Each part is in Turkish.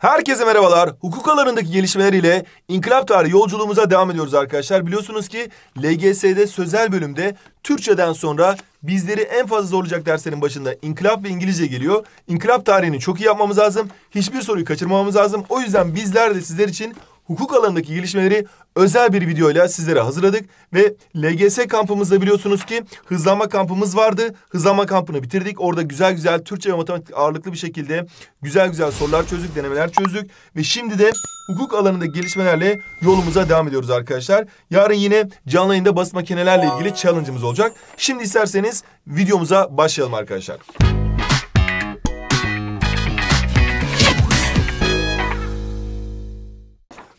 Herkese merhabalar. Hukuk alanındaki gelişmeler ile inkılap tarihi yolculuğumuza devam ediyoruz arkadaşlar. Biliyorsunuz ki LGS'de sözel bölümde Türkçeden sonra bizleri en fazla zorlayacak derslerin başında inkılap ve İngilizce geliyor. İnkılap tarihini çok iyi yapmamız lazım. Hiçbir soruyu kaçırmamamız lazım. O yüzden bizler de sizler için hukuk alanındaki gelişmeleri özel bir videoyla sizlere hazırladık. Ve LGS kampımızda biliyorsunuz ki hızlanma kampımız vardı. Hızlanma kampını bitirdik. Orada güzel güzel Türkçe ve matematik ağırlıklı bir şekilde güzel güzel sorular çözdük, denemeler çözdük. Ve şimdi de hukuk alanında gelişmelerle yolumuza devam ediyoruz arkadaşlar. Yarın yine canlı yayında basit makinelerle ilgili challenge'ımız olacak. Şimdi isterseniz videomuza başlayalım arkadaşlar.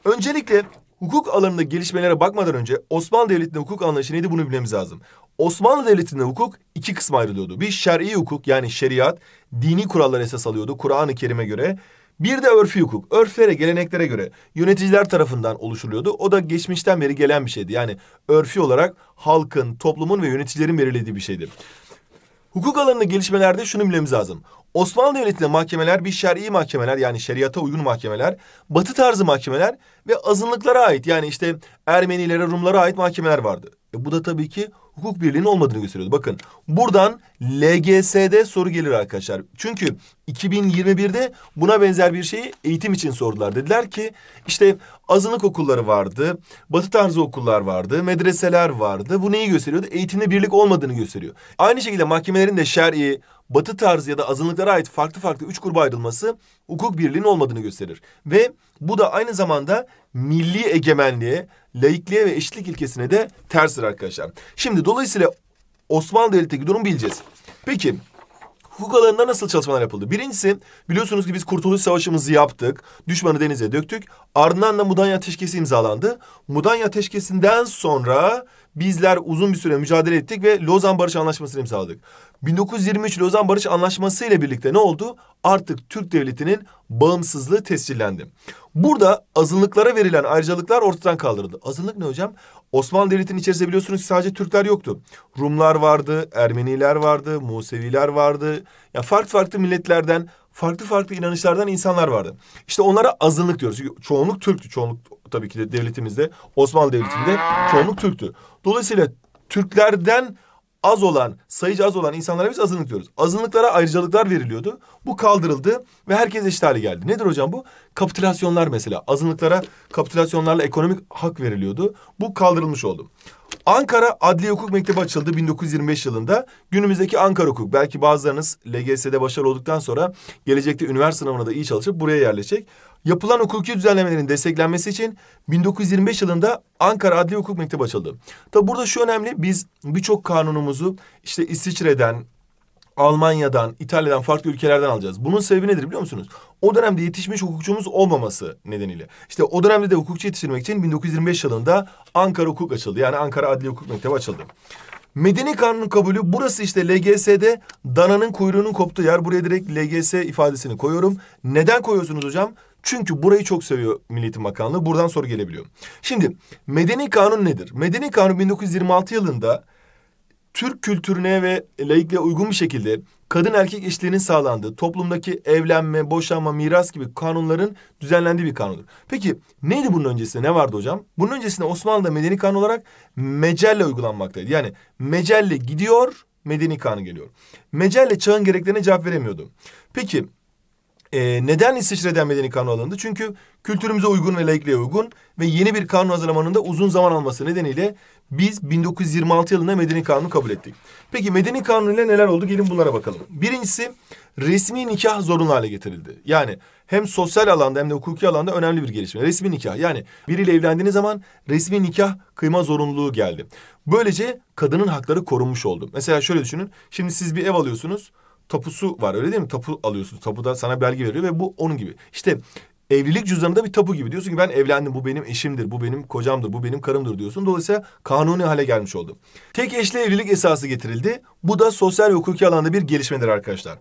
Öncelikle hukuk alanında gelişmelere bakmadan önce Osmanlı Devleti'nde hukuk anlayışı neydi bunu bilmemiz lazım. Osmanlı Devleti'nde hukuk iki kısma ayrılıyordu. Bir şer'i hukuk yani şeriat, dini kurallar esas alıyordu Kur'an-ı Kerim'e göre. Bir de örfü hukuk. Örflere, geleneklere göre yöneticiler tarafından oluşturuluyordu. O da geçmişten beri gelen bir şeydi. Yani örfü olarak halkın, toplumun ve yöneticilerin belirlediği bir şeydi. Hukuk alanında gelişmelerde şunu bilmemiz lazım. Osmanlı Devleti'nde mahkemeler bir şer'i mahkemeler yani şeriata uygun mahkemeler, batı tarzı mahkemeler ve azınlıklara ait yani işte Ermenilere, Rumlara ait mahkemeler vardı. E bu da tabii ki hukuk birliğinin olmadığını gösteriyordu. Bakın buradan LGS'de soru gelir arkadaşlar. Çünkü 2021'de buna benzer bir şeyi eğitim için sordular. Dediler ki işte azınlık okulları vardı, batı tarzı okullar vardı, medreseler vardı. Bu neyi gösteriyordu? Eğitimde birlik olmadığını gösteriyor. Aynı şekilde mahkemelerin de şer'i, batı tarzı ya da azınlıklara ait farklı farklı üç gruba ayrılması hukuk birliğinin olmadığını gösterir. Ve bu da aynı zamanda milli egemenliğe laikliğe ve eşitlik ilkesine de tersir arkadaşlar. Şimdi dolayısıyla Osmanlı Devleti'ndeki durumu bileceğiz. Peki hukuk alanında nasıl çalışmalar yapıldı? Birincisi biliyorsunuz ki biz Kurtuluş Savaşı'mızı yaptık. Düşmanı denize döktük. Ardından da Mudanya Teşkesi imzalandı. Mudanya Teşkesi'nden sonra bizler uzun bir süre mücadele ettik ve Lozan Barış Anlaşması'nı imzaladık. 1923 Lozan Barış Anlaşması ile birlikte ne oldu? Artık Türk Devleti'nin bağımsızlığı tescillendi. Burada azınlıklara verilen ayrıcalıklar ortadan kaldırıldı. Azınlık ne hocam? Osmanlı Devleti'nin içerisinde biliyorsunuz sadece Türkler yoktu. Rumlar vardı, Ermeniler vardı, Museviler vardı. Ya farklı farklı milletlerden, farklı farklı inanışlardan insanlar vardı. İşte onlara azınlık diyoruz. Çünkü çoğunluk Türktü, çoğunluk tabii ki de devletimizde Osmanlı Devleti'nde çoğunluk Türktü. Dolayısıyla Türklerden az olan, sayıca az olan insanlara biz azınlık diyoruz. Azınlıklara ayrıcalıklar veriliyordu. Bu kaldırıldı ve herkes eşit hale geldi. Nedir hocam bu? Kapitülasyonlar mesela. Azınlıklara kapitülasyonlarla ekonomik hak veriliyordu. Bu kaldırılmış oldu. Ankara Adli Hukuk Mektebi açıldı 1925 yılında. Günümüzdeki Ankara Hukuk. Belki bazılarınız LGS'de başarılı olduktan sonra gelecekte üniversite sınavına da iyi çalışıp buraya yerleşecek. Yapılan hukuki düzenlemelerin desteklenmesi için 1925 yılında Ankara Adli Hukuk Mektebi açıldı. Tabi burada şu önemli biz birçok kanunumuzu işte İsviçre'den, Almanya'dan, İtalya'dan, farklı ülkelerden alacağız. Bunun sebebi nedir biliyor musunuz? O dönemde yetişmiş hukukçumuz olmaması nedeniyle. İşte o dönemde de hukukçu yetiştirmek için 1925 yılında Ankara Hukuk açıldı. Yani Ankara Adli Hukuk Mektebi açıldı. Medeni Kanun kabulü burası işte LGS'de dananın kuyruğunun koptuğu yer. Buraya direkt LGS ifadesini koyuyorum. Neden koyuyorsunuz hocam? Çünkü burayı çok seviyor Milli Bakanlığı. Buradan soru gelebiliyor. Şimdi medeni kanun nedir? Medeni kanun 1926 yılında Türk kültürüne ve laikliğe uygun bir şekilde kadın erkek eşitliğinin sağlandığı, toplumdaki evlenme, boşanma, miras gibi kanunların düzenlendiği bir kanundur. Peki neydi bunun öncesinde? Ne vardı hocam? Bunun öncesinde Osmanlı'da medeni kanun olarak mecelle uygulanmaktaydı. Yani mecelle gidiyor, medeni kanun geliyor. Mecelle çağın gereklerine cevap veremiyordu. Peki ee, neden İsviçre'den medeni kanun alındı? Çünkü kültürümüze uygun ve laikliğe uygun ve yeni bir kanun hazırlamanın da uzun zaman alması nedeniyle biz 1926 yılında Medeni Kanunu kabul ettik. Peki Medeni Kanunu ile neler oldu? Gelin bunlara bakalım. Birincisi resmi nikah zorunlu hale getirildi. Yani hem sosyal alanda hem de hukuki alanda önemli bir gelişme. Resmi nikah yani biriyle evlendiğiniz zaman resmi nikah kıyma zorunluluğu geldi. Böylece kadının hakları korunmuş oldu. Mesela şöyle düşünün. Şimdi siz bir ev alıyorsunuz tapusu var öyle değil mi? Tapu alıyorsunuz. Tapu da sana belge veriyor ve bu onun gibi. İşte evlilik cüzdanında bir tapu gibi. Diyorsun ki ben evlendim bu benim eşimdir, bu benim kocamdır, bu benim karımdır diyorsun. Dolayısıyla kanuni hale gelmiş oldu. Tek eşli evlilik esası getirildi. Bu da sosyal ve hukuki alanda bir gelişmedir arkadaşlar.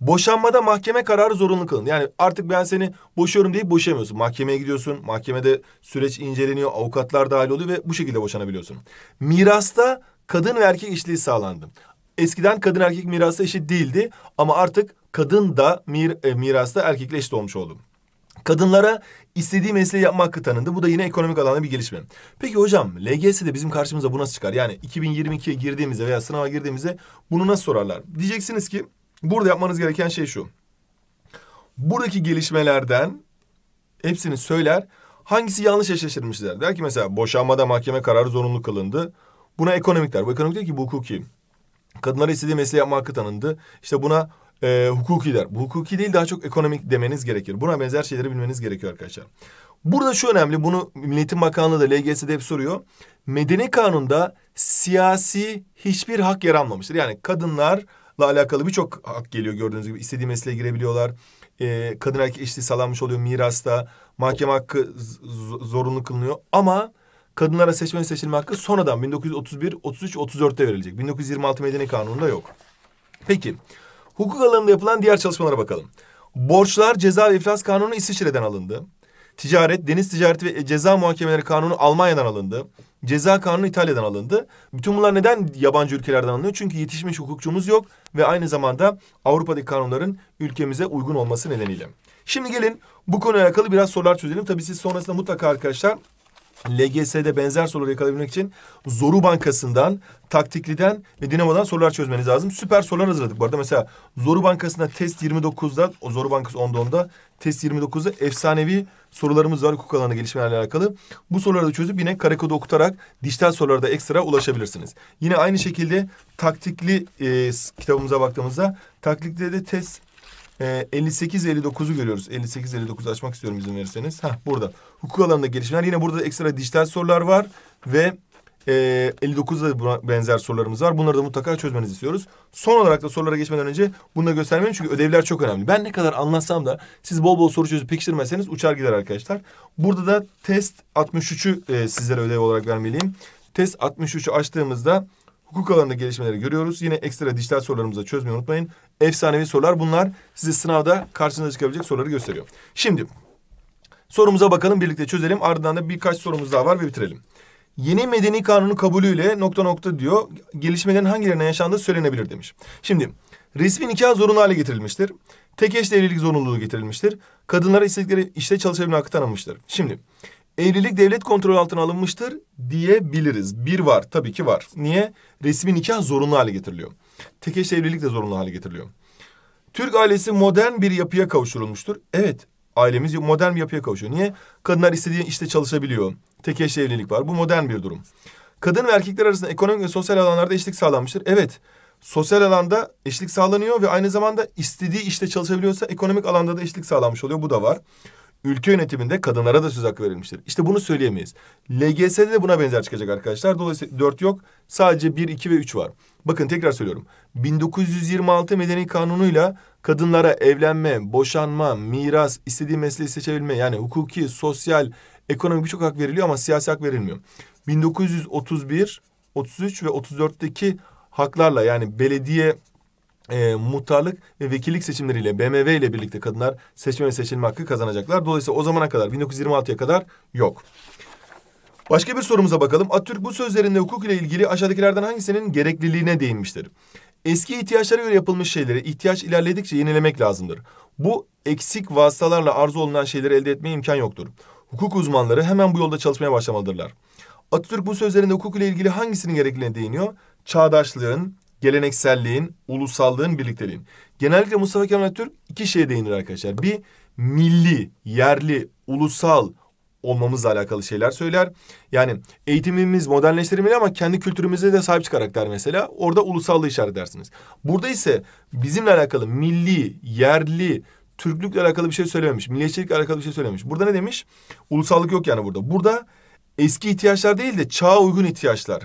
Boşanmada mahkeme kararı zorunlu kılın. Yani artık ben seni boşuyorum deyip boşayamıyorsun. Mahkemeye gidiyorsun. Mahkemede süreç inceleniyor. Avukatlar dahil oluyor ve bu şekilde boşanabiliyorsun. Mirasta kadın ve erkek eşliği sağlandı. Eskiden kadın erkek mirası eşit değildi ama artık kadın da mir, e, mirasta erkekle eşit olmuş oldu. Kadınlara istediği mesleği yapma hakkı tanındı. Bu da yine ekonomik alanda bir gelişme. Peki hocam LGS'de bizim karşımıza bu nasıl çıkar? Yani 2022'ye girdiğimizde veya sınava girdiğimizde bunu nasıl sorarlar? Diyeceksiniz ki burada yapmanız gereken şey şu. Buradaki gelişmelerden hepsini söyler. Hangisi yanlış eşleştirilmişler? Der ki mesela boşanmada mahkeme kararı zorunlu kılındı. Buna ekonomik der. Bu ekonomik değil ki bu hukuki. Kadınlara istediği mesleği yapma hakkı tanındı. İşte buna e, hukukiler. Bu hukuki değil daha çok ekonomik demeniz gerekir. Buna benzer şeyleri bilmeniz gerekiyor arkadaşlar. Burada şu önemli bunu Milliyetin Bakanlığı da LGS'de hep soruyor. Medeni kanunda siyasi hiçbir hak yer almamıştır. Yani kadınlarla alakalı birçok hak geliyor gördüğünüz gibi. istediği mesleğe girebiliyorlar. Ee, kadın erkek eşliği sağlanmış oluyor mirasta. Mahkeme hakkı zorunlu kılınıyor. Ama kadınlara seçmen seçilme hakkı sonradan 1931, 33, 34'te verilecek. 1926 Medeni Kanunu'nda yok. Peki Hukuk alanında yapılan diğer çalışmalara bakalım. Borçlar ceza ve iflas kanunu İsviçre'den alındı. Ticaret, deniz ticareti ve ceza muhakemeleri kanunu Almanya'dan alındı. Ceza kanunu İtalya'dan alındı. Bütün bunlar neden yabancı ülkelerden alınıyor? Çünkü yetişmiş hukukçumuz yok ve aynı zamanda Avrupa'daki kanunların ülkemize uygun olması nedeniyle. Şimdi gelin bu konuyla alakalı biraz sorular çözelim. Tabii siz sonrasında mutlaka arkadaşlar LGS'de benzer soruları yakalayabilmek için Zoru Bankası'ndan, Taktikli'den ve Dinamo'dan sorular çözmeniz lazım. Süper sorular hazırladık. Bu arada mesela Zoru Bankası'nda test 29'da, o Zoru Bankası 10'da 10'da, test 29'da efsanevi sorularımız var hukuk alanı gelişmelerle alakalı. Bu soruları da çözüp yine karekodu okutarak dijital sorulara da ekstra ulaşabilirsiniz. Yine aynı şekilde taktikli e, kitabımıza baktığımızda Taktikli'de de test 58-59'u ee, görüyoruz. 58 59 açmak istiyorum izin verirseniz. Heh, burada. Hukuk alanında gelişmeler. Yine burada ekstra dijital sorular var ve e, 59'da benzer sorularımız var. Bunları da mutlaka çözmenizi istiyoruz. Son olarak da sorulara geçmeden önce bunu da göstermeliyim çünkü ödevler çok önemli. Ben ne kadar anlatsam da siz bol bol soru çözüp pekiştirmezseniz uçar gider arkadaşlar. Burada da test 63'ü e, sizlere ödev olarak vermeliyim. Test 63'ü açtığımızda hukuk alanında gelişmeleri görüyoruz. Yine ekstra dijital sorularımızı çözmeyi unutmayın. Efsanevi sorular bunlar. Size sınavda karşınıza çıkabilecek soruları gösteriyor. Şimdi sorumuza bakalım birlikte çözelim. Ardından da birkaç sorumuz daha var ve bitirelim. Yeni medeni kanunu kabulüyle nokta nokta diyor gelişmelerin hangilerine yaşandığı söylenebilir demiş. Şimdi resmi nikah zorunlu hale getirilmiştir. Tek eşli evlilik zorunluluğu getirilmiştir. Kadınlara istedikleri işte çalışabilme hakkı tanınmıştır. Şimdi evlilik devlet kontrol altına alınmıştır diyebiliriz. Bir var tabii ki var. Niye? Resmi nikah zorunlu hale getiriliyor. Tek eşli evlilik de zorunlu hale getiriliyor. Türk ailesi modern bir yapıya kavuşturulmuştur. Evet ailemiz modern bir yapıya kavuşuyor. Niye? Kadınlar istediği işte çalışabiliyor. Tek eşli evlilik var. Bu modern bir durum. Kadın ve erkekler arasında ekonomik ve sosyal alanlarda eşlik sağlanmıştır. Evet sosyal alanda eşlik sağlanıyor ve aynı zamanda istediği işte çalışabiliyorsa ekonomik alanda da eşlik sağlanmış oluyor. Bu da var ülke yönetiminde kadınlara da söz hakkı verilmiştir. İşte bunu söyleyemeyiz. LGS'de de buna benzer çıkacak arkadaşlar. Dolayısıyla dört yok. Sadece bir, iki ve üç var. Bakın tekrar söylüyorum. 1926 Medeni Kanunu'yla kadınlara evlenme, boşanma, miras, istediği mesleği seçebilme yani hukuki, sosyal, ekonomi birçok hak veriliyor ama siyasi hak verilmiyor. 1931, 33 ve 34'teki haklarla yani belediye e, muhtarlık ve vekillik seçimleriyle BMW ile birlikte kadınlar seçme ve seçilme hakkı kazanacaklar. Dolayısıyla o zamana kadar 1926'ya kadar yok. Başka bir sorumuza bakalım. Atatürk bu sözlerinde hukuk ile ilgili aşağıdakilerden hangisinin gerekliliğine değinmiştir? Eski ihtiyaçlara göre yapılmış şeyleri ihtiyaç ilerledikçe yenilemek lazımdır. Bu eksik vasıtalarla arzu olunan şeyleri elde etmeye imkan yoktur. Hukuk uzmanları hemen bu yolda çalışmaya başlamalıdırlar. Atatürk bu sözlerinde hukuk ile ilgili hangisinin gerekliliğine değiniyor? Çağdaşlığın, gelenekselliğin, ulusallığın, birlikteliğin. Genellikle Mustafa Kemal Atatürk iki şeye değinir arkadaşlar. Bir, milli, yerli, ulusal olmamızla alakalı şeyler söyler. Yani eğitimimiz modernleştirilmeli ama kendi kültürümüze de sahip çıkarak der mesela. Orada ulusallığı işaret edersiniz. Burada ise bizimle alakalı milli, yerli, Türklükle alakalı bir şey söylememiş. Milliyetçilikle alakalı bir şey söylememiş. Burada ne demiş? Ulusallık yok yani burada. Burada eski ihtiyaçlar değil de çağa uygun ihtiyaçlar.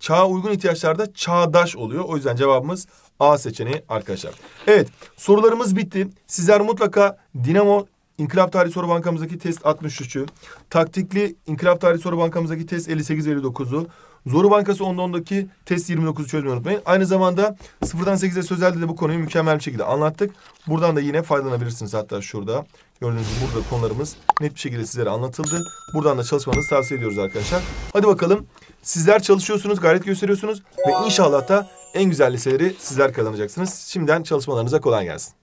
Çağa uygun ihtiyaçlarda çağdaş oluyor. O yüzden cevabımız A seçeneği arkadaşlar. Evet sorularımız bitti. Sizler mutlaka Dinamo İnkılap Tarihi Soru Bankamızdaki test 63'ü, taktikli İnkılap Tarihi Soru Bankamızdaki test 58-59'u, Zoru Bankası 10'da 10'daki test 29'u çözmeyi unutmayın. Aynı zamanda sıfırdan 8'e sözelde de bu konuyu mükemmel bir şekilde anlattık. Buradan da yine faydalanabilirsiniz hatta şurada. Gördüğünüz gibi burada konularımız net bir şekilde sizlere anlatıldı. Buradan da çalışmanızı tavsiye ediyoruz arkadaşlar. Hadi bakalım sizler çalışıyorsunuz, gayret gösteriyorsunuz ve inşallah da en güzel liseleri sizler kazanacaksınız. Şimdiden çalışmalarınıza kolay gelsin.